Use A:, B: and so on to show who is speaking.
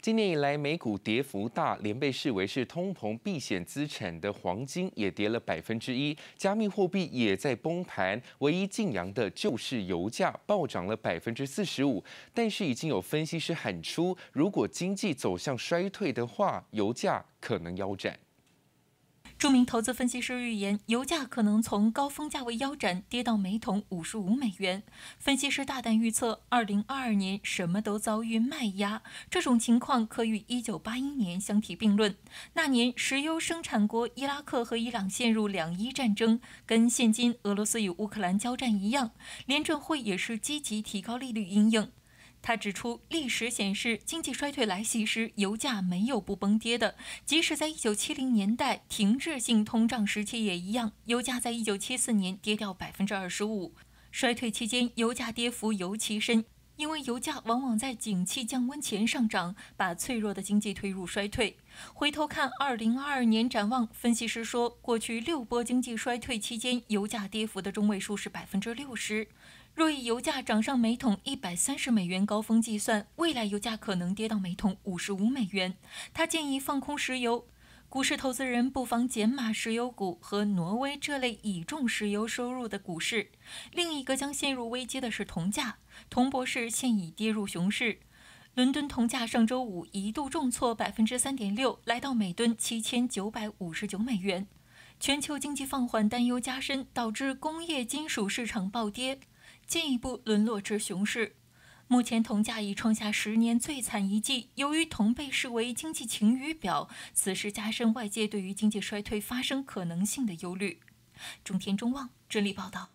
A: 今年以来，美股跌幅大，连被视为是通膨避险资产的黄金也跌了百分之一，加密货币也在崩盘，唯一净扬的就是油价，暴涨了百分之四十五。但是已经有分析师喊出，如果经济走向衰退的话，油价可能腰斩。
B: 著名投资分析师预言，油价可能从高峰价位腰斩，跌到每桶五十五美元。分析师大胆预测，二零二二年什么都遭遇卖压，这种情况可与一九八一年相提并论。那年石油生产国伊拉克和伊朗陷入两伊战争，跟现今俄罗斯与乌克兰交战一样，联政会也是积极提高利率应他指出，历史显示，经济衰退来袭时，油价没有不崩跌的。即使在1970年代停滞性通胀时期也一样，油价在1974年跌掉25%。衰退期间，油价跌幅尤其深。因为油价往往在景气降温前上涨，把脆弱的经济推入衰退。回头看2022年展望，分析师说，过去六波经济衰退期间，油价跌幅的中位数是百分之六十。若以油价涨上每桶一百三十美元高峰计算，未来油价可能跌到每桶五十五美元。他建议放空石油。股市投资人不妨减码石油股和挪威这类倚重石油收入的股市。另一个将陷入危机的是铜价，铜博士现已跌入熊市。伦敦铜价上周五一度重挫百分之三点六，来到每吨七千九百五十九美元。全球经济放缓担忧加深，导致工业金属市场暴跌，进一步沦落至熊市。目前铜价已创下十年最惨一季，由于铜被视为经济晴雨表，此事加深外界对于经济衰退发生可能性的忧虑。中天中望整理报道。